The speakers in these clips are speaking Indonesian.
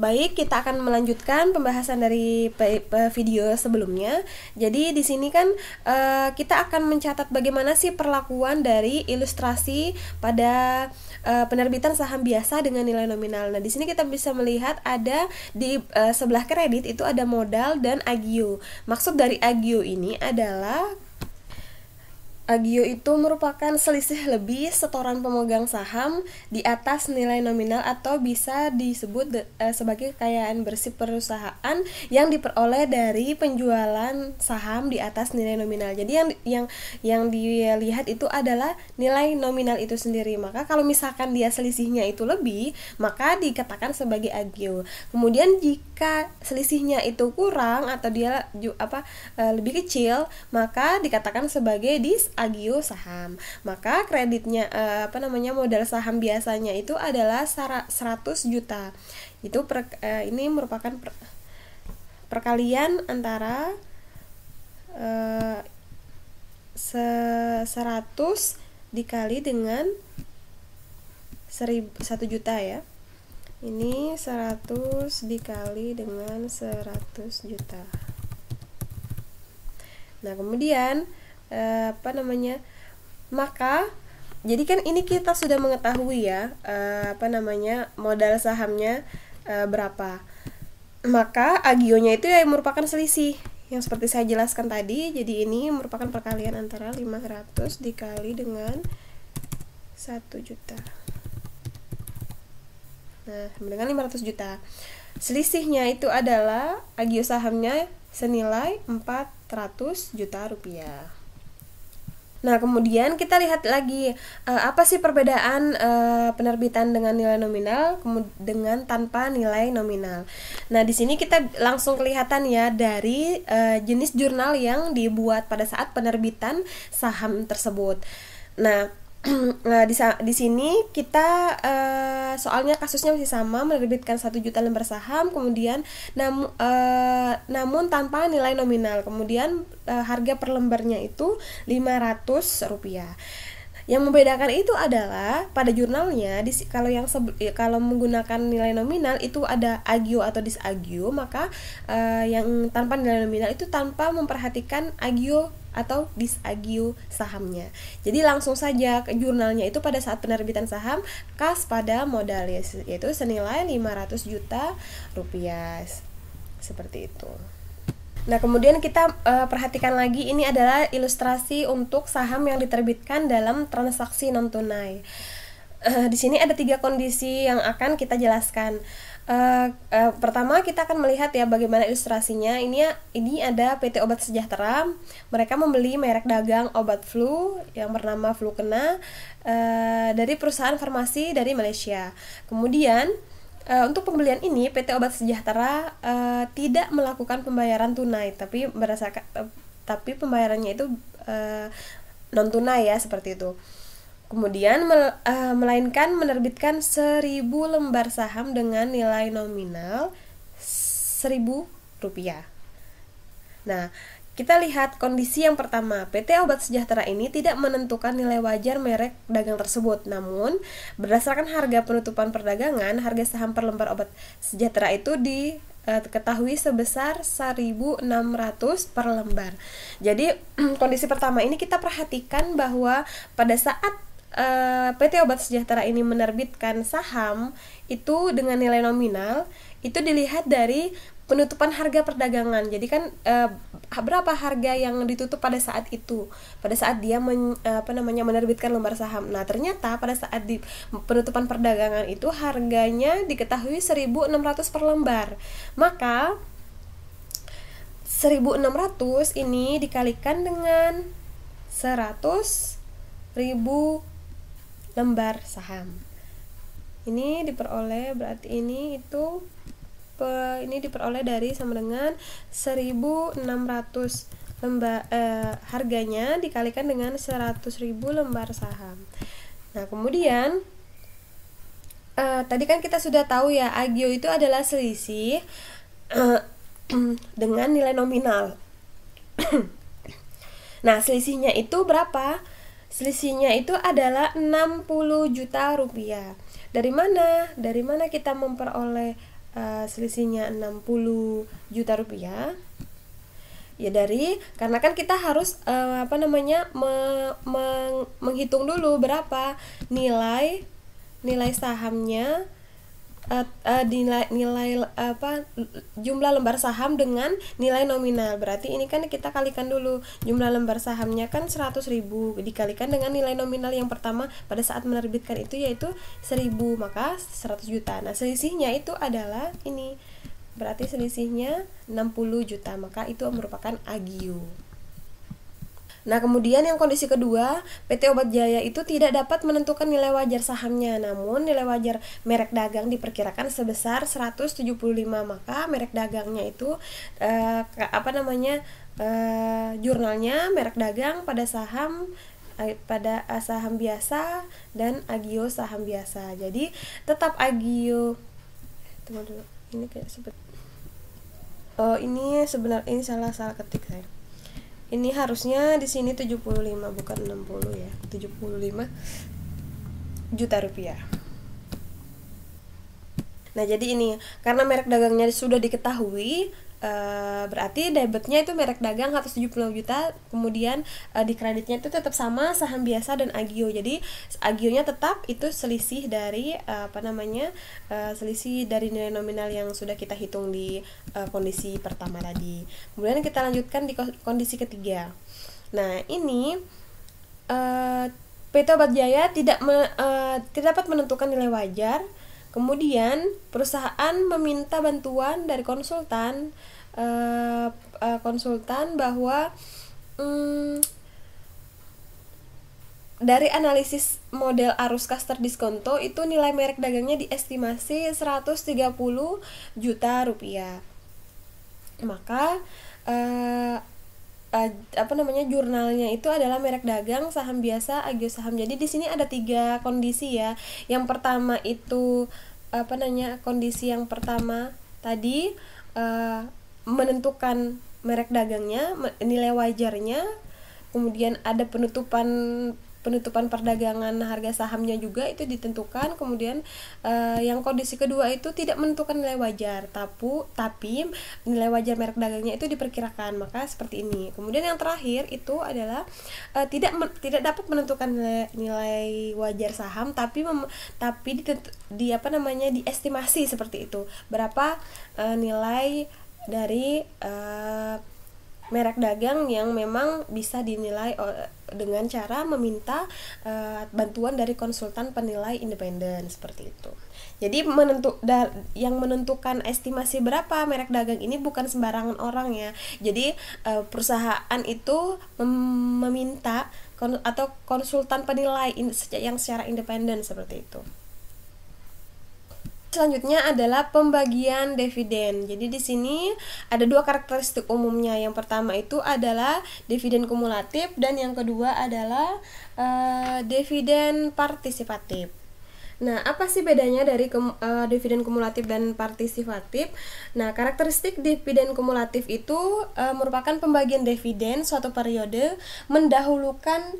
Baik, kita akan melanjutkan pembahasan dari video sebelumnya. Jadi di sini kan uh, kita akan mencatat bagaimana sih perlakuan dari ilustrasi pada uh, penerbitan saham biasa dengan nilai nominal. Nah, di sini kita bisa melihat ada di uh, sebelah kredit itu ada modal dan agio. Maksud dari agio ini adalah Agio itu merupakan selisih lebih setoran pemegang saham di atas nilai nominal atau bisa disebut de, uh, sebagai kekayaan bersih perusahaan yang diperoleh dari penjualan saham di atas nilai nominal. Jadi yang yang yang dilihat itu adalah nilai nominal itu sendiri. Maka kalau misalkan dia selisihnya itu lebih, maka dikatakan sebagai agio. Kemudian jika selisihnya itu kurang atau dia apa eh, lebih kecil, maka dikatakan sebagai dis agio saham. Maka kreditnya uh, apa namanya modal saham biasanya itu adalah 100 juta. Itu per, uh, ini merupakan per, perkalian antara uh, eh, 100 dikali dengan 1 juta ya ini 100 dikali dengan 100 juta nah kemudian Eh, apa namanya maka jadi kan ini kita sudah mengetahui ya eh, apa namanya modal sahamnya eh, berapa maka agionya itu ya merupakan selisih yang seperti saya jelaskan tadi jadi ini merupakan perkalian antara 500 dikali dengan 1 juta nah dengan 500 juta selisihnya itu adalah agio sahamnya senilai 400 juta rupiah Nah, kemudian kita lihat lagi uh, apa sih perbedaan uh, penerbitan dengan nilai nominal dengan tanpa nilai nominal. Nah, di sini kita langsung kelihatan ya dari uh, jenis jurnal yang dibuat pada saat penerbitan saham tersebut. Nah, nah di, di sini kita uh, soalnya kasusnya masih sama menerbitkan satu juta lembar saham kemudian nam, uh, namun tanpa nilai nominal kemudian uh, harga per lembarnya itu 500 rupiah yang membedakan itu adalah pada jurnalnya di, kalau yang sebe, ya, kalau menggunakan nilai nominal itu ada agio atau disagio maka uh, yang tanpa nilai nominal itu tanpa memperhatikan agio atau disagio sahamnya. Jadi langsung saja ke jurnalnya itu pada saat penerbitan saham kas pada modal yaitu senilai 500 juta rupiah. Seperti itu. Nah, kemudian kita uh, perhatikan lagi ini adalah ilustrasi untuk saham yang diterbitkan dalam transaksi non tunai uh, di sini ada tiga kondisi yang akan kita jelaskan. Uh, uh, pertama kita akan melihat ya bagaimana ilustrasinya. Ini ini ada PT Obat Sejahtera. Mereka membeli merek dagang obat flu yang bernama Flukena uh, dari perusahaan farmasi dari Malaysia. Kemudian Uh, untuk pembelian ini PT Obat Sejahtera uh, tidak melakukan pembayaran tunai, tapi berdasarkan uh, tapi pembayarannya itu uh, non tunai ya seperti itu. Kemudian mel, uh, melainkan menerbitkan 1000 lembar saham dengan nilai nominal 1000 rupiah. Nah, kita lihat kondisi yang pertama, PT Obat Sejahtera ini tidak menentukan nilai wajar merek dagang tersebut. Namun, berdasarkan harga penutupan perdagangan, harga saham per lembar obat sejahtera itu di eh, ketahui sebesar 1.600 per lembar. Jadi kondisi pertama ini kita perhatikan bahwa pada saat Eh, PT Obat Sejahtera ini menerbitkan saham itu dengan nilai nominal itu dilihat dari penutupan harga perdagangan. Jadi kan uh, berapa harga yang ditutup pada saat itu, pada saat dia men, eh, apa namanya menerbitkan lembar saham. Nah, ternyata pada saat di penutupan perdagangan itu harganya diketahui 1.600 per lembar. Maka 1.600 ini dikalikan dengan 100 ribu lembar saham. Ini diperoleh berarti ini itu pe, ini diperoleh dari sama dengan 1600 lembar eh, harganya dikalikan dengan 100.000 lembar saham. Nah, kemudian eh, tadi kan kita sudah tahu ya agio itu adalah selisih eh, dengan nilai nominal. nah, selisihnya itu berapa? Selisihnya itu adalah 60 juta rupiah. Dari mana? Dari mana kita memperoleh uh, selisihnya 60 juta rupiah? ya dari karena kan kita harus uh, apa namanya me, meng, menghitung dulu berapa nilai nilai sahamnya uh, eh, uh, eh, nilai nilai apa jumlah lembar saham dengan nilai nominal. Berarti ini kan kita kalikan dulu jumlah lembar sahamnya kan 100.000 dikalikan dengan nilai nominal yang pertama pada saat menerbitkan itu yaitu 1.000 maka 100 juta. Nah, selisihnya itu adalah ini. Berarti selisihnya 60 juta, maka itu merupakan agio. Nah, kemudian yang kondisi kedua, PT Obat Jaya itu tidak dapat menentukan nilai wajar sahamnya. Namun, nilai wajar merek dagang diperkirakan sebesar 175, maka merek dagangnya itu eh, apa namanya? Eh, jurnalnya merek dagang pada saham eh, pada eh, saham biasa dan agio saham biasa. Jadi, tetap agio Tunggu dulu. Ini kayak sebut Oh, ini sebenarnya ini salah salah ketik saya ini harusnya di sini 75 bukan 60 ya 75 juta rupiah nah jadi ini karena merek dagangnya sudah diketahui Eh, berarti debitnya itu merek dagang 170 juta kemudian uh, di kreditnya itu tetap sama saham biasa dan agio jadi agionya tetap itu selisih dari uh, apa namanya uh, selisih dari nilai nominal yang sudah kita hitung di uh, kondisi pertama tadi kemudian kita lanjutkan di kondisi ketiga nah ini uh, PT Obat Jaya tidak me, uh, tidak dapat menentukan nilai wajar Kemudian perusahaan meminta bantuan dari konsultan uh, uh, konsultan bahwa um, dari analisis model arus kas diskonto itu nilai merek dagangnya diestimasi 130 juta rupiah. Maka eh, uh, apa namanya jurnalnya itu adalah merek dagang saham biasa agio saham jadi di sini ada tiga kondisi ya yang pertama itu apa namanya kondisi yang pertama tadi uh, menentukan merek dagangnya nilai wajarnya kemudian ada penutupan penutupan perdagangan harga sahamnya juga itu ditentukan kemudian eh, yang kondisi kedua itu tidak menentukan nilai wajar tapi tapi nilai wajar merek dagangnya itu diperkirakan maka seperti ini kemudian yang terakhir itu adalah eh, tidak men, tidak dapat menentukan nilai, nilai wajar saham tapi mem, tapi ditentu, di apa namanya diestimasi seperti itu berapa eh, nilai dari eh, merek dagang yang memang bisa dinilai dengan cara meminta uh, bantuan dari konsultan penilai independen seperti itu. Jadi menentu da, yang menentukan estimasi berapa merek dagang ini bukan sembarangan orang ya. Jadi uh, perusahaan itu mem meminta kon atau konsultan penilai in, yang secara independen seperti itu. Selanjutnya adalah pembagian dividen. Jadi di sini ada dua karakteristik umumnya. Yang pertama itu adalah dividen kumulatif dan yang kedua adalah uh, dividen partisipatif. Nah, apa sih bedanya dari kum, uh, eh, dividen kumulatif dan partisipatif? Nah, karakteristik dividen kumulatif itu uh, merupakan pembagian dividen suatu periode mendahulukan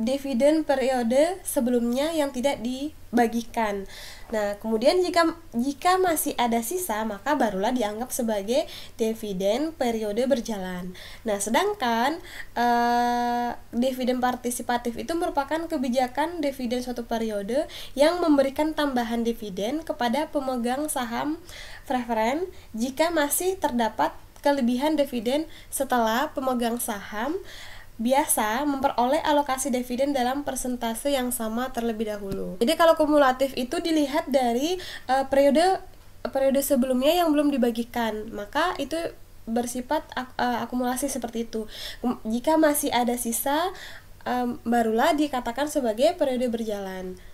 dividen periode sebelumnya yang tidak dibagikan. Nah, kemudian jika jika masih ada sisa, maka barulah dianggap sebagai dividen periode berjalan. Nah, sedangkan eh, dividen partisipatif itu merupakan kebijakan dividen suatu periode yang memberikan tambahan dividen kepada pemegang saham preferen jika masih terdapat kelebihan dividen setelah pemegang saham biasa memperoleh alokasi dividen dalam persentase yang sama terlebih dahulu. Jadi kalau kumulatif itu dilihat dari uh, periode periode sebelumnya yang belum dibagikan, maka itu bersifat ak eh, akumulasi seperti itu. Jika masih ada sisa, um, barulah dikatakan sebagai periode berjalan.